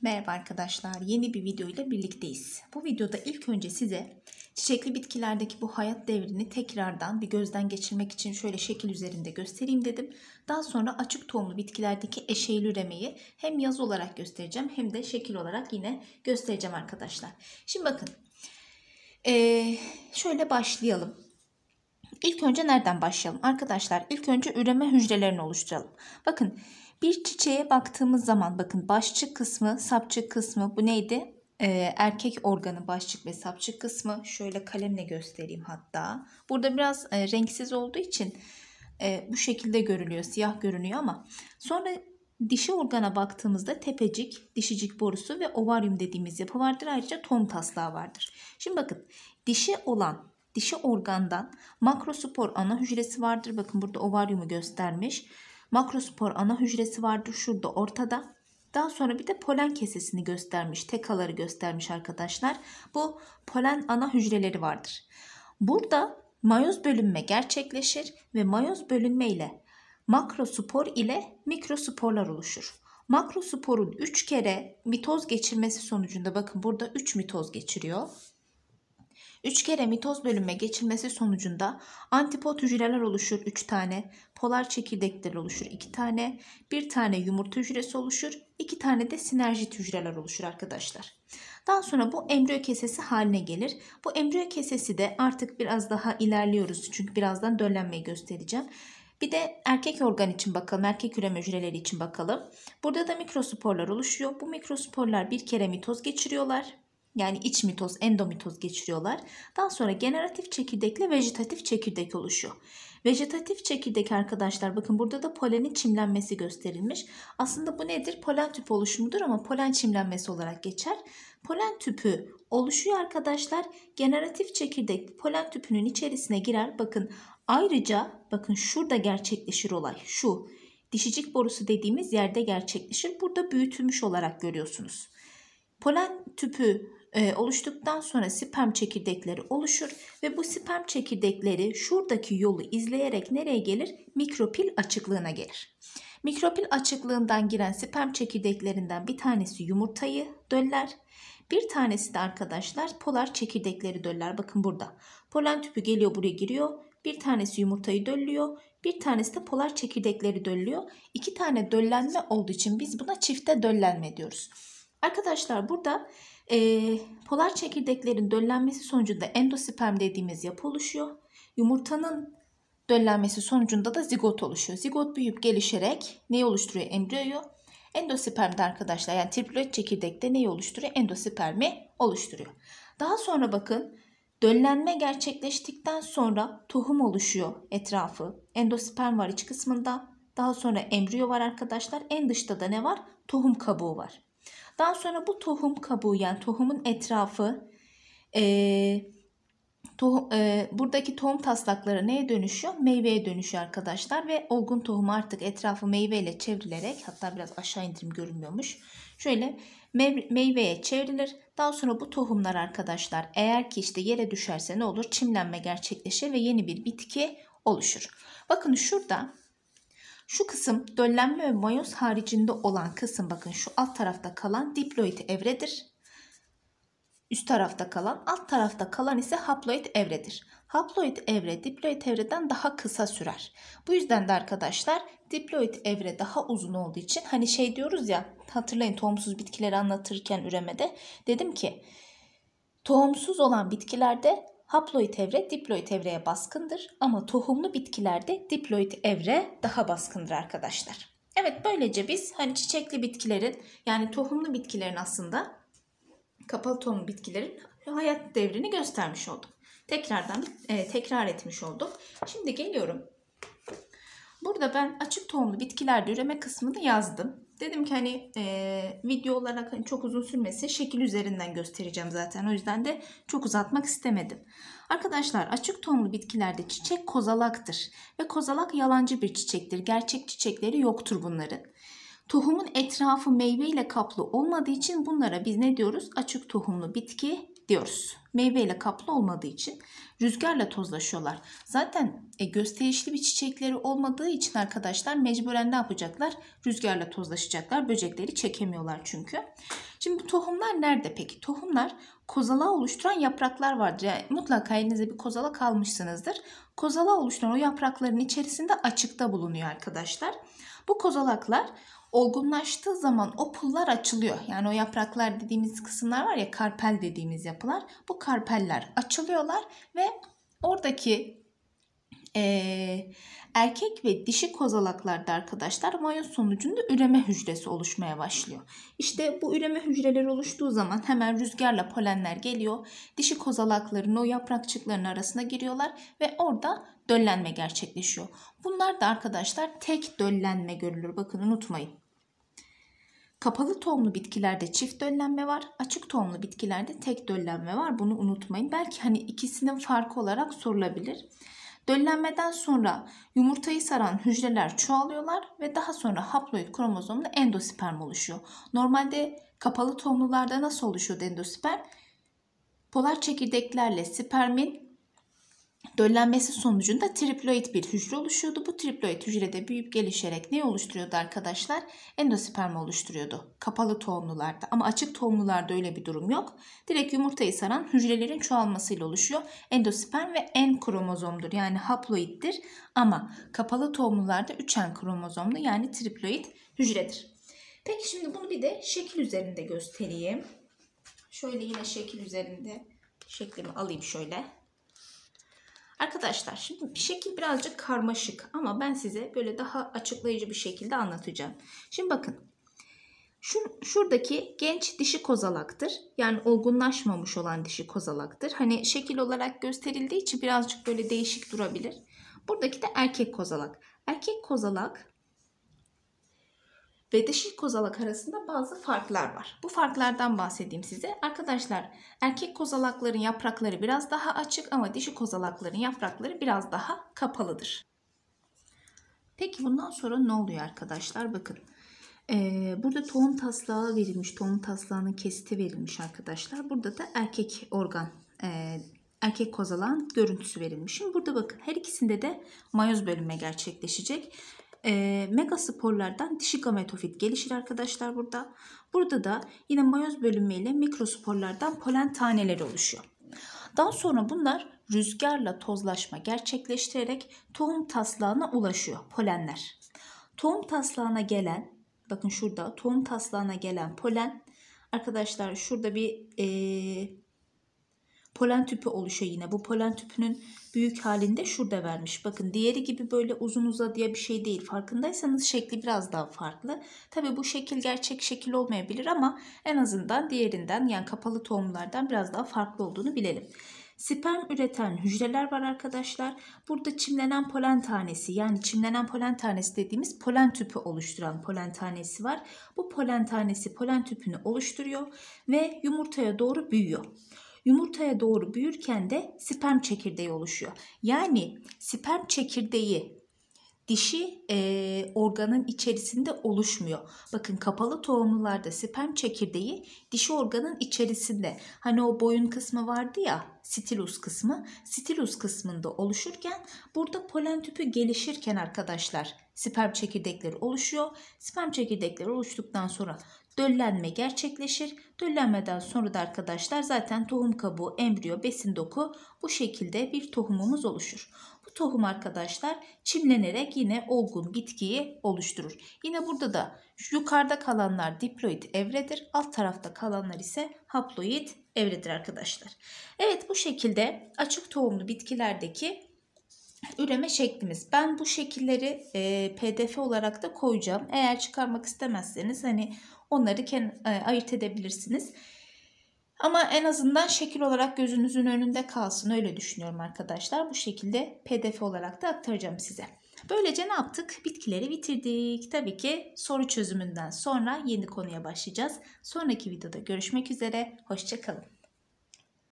Merhaba arkadaşlar. Yeni bir video ile birlikteyiz. Bu videoda ilk önce size çiçekli bitkilerdeki bu hayat devrini tekrardan bir gözden geçirmek için şöyle şekil üzerinde göstereyim dedim. Daha sonra açık tohumlu bitkilerdeki eşeğil üremeyi hem yaz olarak göstereceğim hem de şekil olarak yine göstereceğim arkadaşlar. Şimdi bakın. Ee, şöyle başlayalım. İlk önce nereden başlayalım? Arkadaşlar ilk önce üreme hücrelerini oluşturalım. Bakın bir çiçeğe baktığımız zaman bakın başçık kısmı, sapçık kısmı bu neydi? Ee, erkek organı başçık ve sapçık kısmı şöyle kalemle göstereyim hatta. Burada biraz e, renksiz olduğu için e, bu şekilde görülüyor, siyah görünüyor ama sonra dişi organa baktığımızda tepecik, dişicik borusu ve ovaryum dediğimiz yapı vardır. Ayrıca tom taslağı vardır. Şimdi bakın dişi olan dişi organdan makrospor ana hücresi vardır. Bakın burada ovaryumu göstermiş. Makrospor ana hücresi vardı şurada ortada. Daha sonra bir de polen kesesini göstermiş, tekaları göstermiş arkadaşlar. Bu polen ana hücreleri vardır. Burada mayoz bölünme gerçekleşir ve mayoz bölünme ile makrospor ile mikrosporlar oluşur. Makrosporun 3 kere mitoz geçirmesi sonucunda bakın burada 3 mitoz geçiriyor. 3 kere mitoz bölünme geçirmesi sonucunda antipod hücreler oluşur 3 tane, polar çekirdekler oluşur 2 tane, 1 tane yumurta hücresi oluşur, 2 tane de sinerjit hücreler oluşur arkadaşlar. Daha sonra bu embriyo kesesi haline gelir. Bu embriyo kesesi de artık biraz daha ilerliyoruz çünkü birazdan döllenmeyi göstereceğim. Bir de erkek organ için bakalım. Erkek üreme hücreleri için bakalım. Burada da mikrosporlar oluşuyor. Bu mikrosporlar bir kere mitoz geçiriyorlar yani iç mitoz, endomitoz geçiriyorlar. Daha sonra generatif çekirdekle vejetatif çekirdek oluşuyor. Vejetatif çekirdek arkadaşlar bakın burada da polenin çimlenmesi gösterilmiş. Aslında bu nedir? Polen tüpü oluşumudur ama polen çimlenmesi olarak geçer. Polen tüpü oluşuyor arkadaşlar. Generatif çekirdek polen tüpünün içerisine girer. Bakın ayrıca bakın şurada gerçekleşir olay. Şu dişicik borusu dediğimiz yerde gerçekleşir. Burada büyütülmüş olarak görüyorsunuz. Polen tüpü ee, oluştuktan sonra sperm çekirdekleri oluşur ve bu sperm çekirdekleri şuradaki yolu izleyerek nereye gelir? Mikropil açıklığına gelir. Mikropil açıklığından giren sperm çekirdeklerinden bir tanesi yumurtayı döller. Bir tanesi de arkadaşlar polar çekirdekleri döller. Bakın burada. Polen tüpü geliyor buraya giriyor. Bir tanesi yumurtayı döllüyor. Bir tanesi de polar çekirdekleri döllüyor. İki tane döllenme olduğu için biz buna çifte döllenme diyoruz. Arkadaşlar burada e, polar çekirdeklerin döllenmesi sonucunda endosperm dediğimiz yapı oluşuyor. Yumurtanın döllenmesi sonucunda da zigot oluşuyor. Zigot büyüyüp gelişerek neyi oluşturuyor? Embriyoyu. Endospermde arkadaşlar yani triploid çekirdekte neyi oluşturuyor? Endospermi oluşturuyor. Daha sonra bakın döllenme gerçekleştikten sonra tohum oluşuyor etrafı. Endosperm var iç kısmında. Daha sonra embriyo var arkadaşlar. En dışta da ne var? Tohum kabuğu var. Daha sonra bu tohum kabuğu yani tohumun etrafı e, tohum, e, buradaki tohum taslakları neye dönüşüyor? Meyveye dönüşüyor arkadaşlar ve olgun tohum artık etrafı meyveyle çevrilerek hatta biraz aşağı indirim görünmüyormuş. Şöyle meyveye çevrilir. Daha sonra bu tohumlar arkadaşlar eğer ki işte yere düşerse ne olur? Çimlenme gerçekleşir ve yeni bir bitki oluşur. Bakın şurada şu kısım döllenme ve mayoz haricinde olan kısım bakın şu alt tarafta kalan diploid evredir. Üst tarafta kalan, alt tarafta kalan ise haploid evredir. Haploid evre diploid evreden daha kısa sürer. Bu yüzden de arkadaşlar diploid evre daha uzun olduğu için hani şey diyoruz ya hatırlayın tohumsuz bitkileri anlatırken üremede dedim ki tohumsuz olan bitkilerde Haploid evre diploid evreye baskındır ama tohumlu bitkilerde diploid evre daha baskındır arkadaşlar. Evet böylece biz hani çiçekli bitkilerin yani tohumlu bitkilerin aslında kapalı tohumlu bitkilerin hayat devrini göstermiş olduk. Tekrardan e, tekrar etmiş olduk. Şimdi geliyorum. Burada ben açık tohumlu bitkilerde üreme kısmını yazdım. Dedim ki hani e, video olarak hani çok uzun sürmesin. Şekil üzerinden göstereceğim zaten. O yüzden de çok uzatmak istemedim. Arkadaşlar açık tonlu bitkilerde çiçek kozalaktır. Ve kozalak yalancı bir çiçektir. Gerçek çiçekleri yoktur bunların. Tohumun etrafı meyve ile kaplı olmadığı için bunlara biz ne diyoruz? Açık tohumlu bitki diyoruz. Meyveyle kaplı olmadığı için rüzgarla tozlaşıyorlar. Zaten e, gösterişli bir çiçekleri olmadığı için arkadaşlar mecburen ne yapacaklar? Rüzgarla tozlaşacaklar. Böcekleri çekemiyorlar çünkü. Şimdi bu tohumlar nerede peki? Tohumlar kozalağı oluşturan yapraklar vardır. Yani mutlaka elinize bir kozala kalmışsınızdır. Kozalağı oluşturan o yaprakların içerisinde açıkta bulunuyor arkadaşlar. Bu kozalaklar olgunlaştığı zaman o pullar açılıyor. Yani o yapraklar dediğimiz kısımlar var ya karpel dediğimiz yapılar. Bu karpeller açılıyorlar ve oradaki e, erkek ve dişi kozalaklarda arkadaşlar mayon sonucunda üreme hücresi oluşmaya başlıyor. İşte bu üreme hücreleri oluştuğu zaman hemen rüzgarla polenler geliyor. Dişi kozalakların o yaprakçıkların arasına giriyorlar ve orada döllenme gerçekleşiyor. Bunlar da arkadaşlar tek döllenme görülür. Bakın unutmayın. Kapalı tohumlu bitkilerde çift döllenme var. Açık tohumlu bitkilerde tek döllenme var. Bunu unutmayın. Belki hani ikisinin farkı olarak sorulabilir. Döllenmeden sonra yumurtayı saran hücreler çoğalıyorlar ve daha sonra haploid kromozomla endosperm oluşuyor. Normalde kapalı tohumlularda nasıl oluşuyor endosperm? Polar çekirdeklerle spermin Döllenmesi sonucunda triploid bir hücre oluşuyordu. Bu triploid hücrede büyüyüp gelişerek ne oluşturuyordu arkadaşlar? Endosperm oluşturuyordu. Kapalı tohumlularda ama açık tohumlularda öyle bir durum yok. Direkt yumurtayı saran hücrelerin çoğalmasıyla oluşuyor. Endosperm ve en kromozomdur yani haploittir ama kapalı tohumlularda 3N kromozomlu yani triploid hücredir. Peki şimdi bunu bir de şekil üzerinde göstereyim. Şöyle yine şekil üzerinde şeklimi alayım şöyle. Arkadaşlar şimdi bir şekil birazcık karmaşık ama ben size böyle daha açıklayıcı bir şekilde anlatacağım. Şimdi bakın şu, şuradaki genç dişi kozalaktır. Yani olgunlaşmamış olan dişi kozalaktır. Hani şekil olarak gösterildiği için birazcık böyle değişik durabilir. Buradaki de erkek kozalak. Erkek kozalak ve dişi kozalak arasında bazı farklar var. Bu farklardan bahsedeyim size. Arkadaşlar erkek kozalakların yaprakları biraz daha açık ama dişi kozalakların yaprakları biraz daha kapalıdır. Peki bundan sonra ne oluyor arkadaşlar? Bakın ee, burada tohum taslağı verilmiş. Tohum taslağının kesiti verilmiş arkadaşlar. Burada da erkek organ e, erkek kozalan görüntüsü verilmiş. Şimdi burada bakın her ikisinde de mayoz bölünme gerçekleşecek e, megasporlardan dişi gametofit gelişir arkadaşlar burada. Burada da yine mayoz bölünmeyle mikrosporlardan polen taneleri oluşuyor. Daha sonra bunlar rüzgarla tozlaşma gerçekleştirerek tohum taslağına ulaşıyor polenler. Tohum taslağına gelen bakın şurada tohum taslağına gelen polen arkadaşlar şurada bir e, polen tüpü oluşuyor yine. Bu polen tüpünün büyük halinde şurada vermiş. Bakın diğeri gibi böyle uzun diye bir şey değil. Farkındaysanız şekli biraz daha farklı. Tabi bu şekil gerçek şekil olmayabilir ama en azından diğerinden yani kapalı tohumlardan biraz daha farklı olduğunu bilelim. Sperm üreten hücreler var arkadaşlar. Burada çimlenen polen tanesi yani çimlenen polen tanesi dediğimiz polen tüpü oluşturan polen tanesi var. Bu polen tanesi polen tüpünü oluşturuyor ve yumurtaya doğru büyüyor yumurtaya doğru büyürken de sperm çekirdeği oluşuyor. Yani sperm çekirdeği dişi e, organın içerisinde oluşmuyor. Bakın kapalı tohumlularda sperm çekirdeği dişi organın içerisinde. Hani o boyun kısmı vardı ya stilus kısmı. Stilus kısmında oluşurken burada polen tüpü gelişirken arkadaşlar sperm çekirdekleri oluşuyor. Sperm çekirdekleri oluştuktan sonra döllenme gerçekleşir. Döllenmeden sonra da arkadaşlar zaten tohum kabuğu, embriyo, besin doku bu şekilde bir tohumumuz oluşur tohum arkadaşlar çimlenerek yine olgun bitkiyi oluşturur. Yine burada da yukarıda kalanlar diploid evredir. Alt tarafta kalanlar ise haploid evredir arkadaşlar. Evet bu şekilde açık tohumlu bitkilerdeki üreme şeklimiz. Ben bu şekilleri e, pdf olarak da koyacağım. Eğer çıkarmak istemezseniz hani onları e, ayırt edebilirsiniz. Ama en azından şekil olarak gözünüzün önünde kalsın öyle düşünüyorum arkadaşlar. Bu şekilde pdf olarak da aktaracağım size. Böylece ne yaptık? Bitkileri bitirdik. Tabii ki soru çözümünden sonra yeni konuya başlayacağız. Sonraki videoda görüşmek üzere. Hoşçakalın.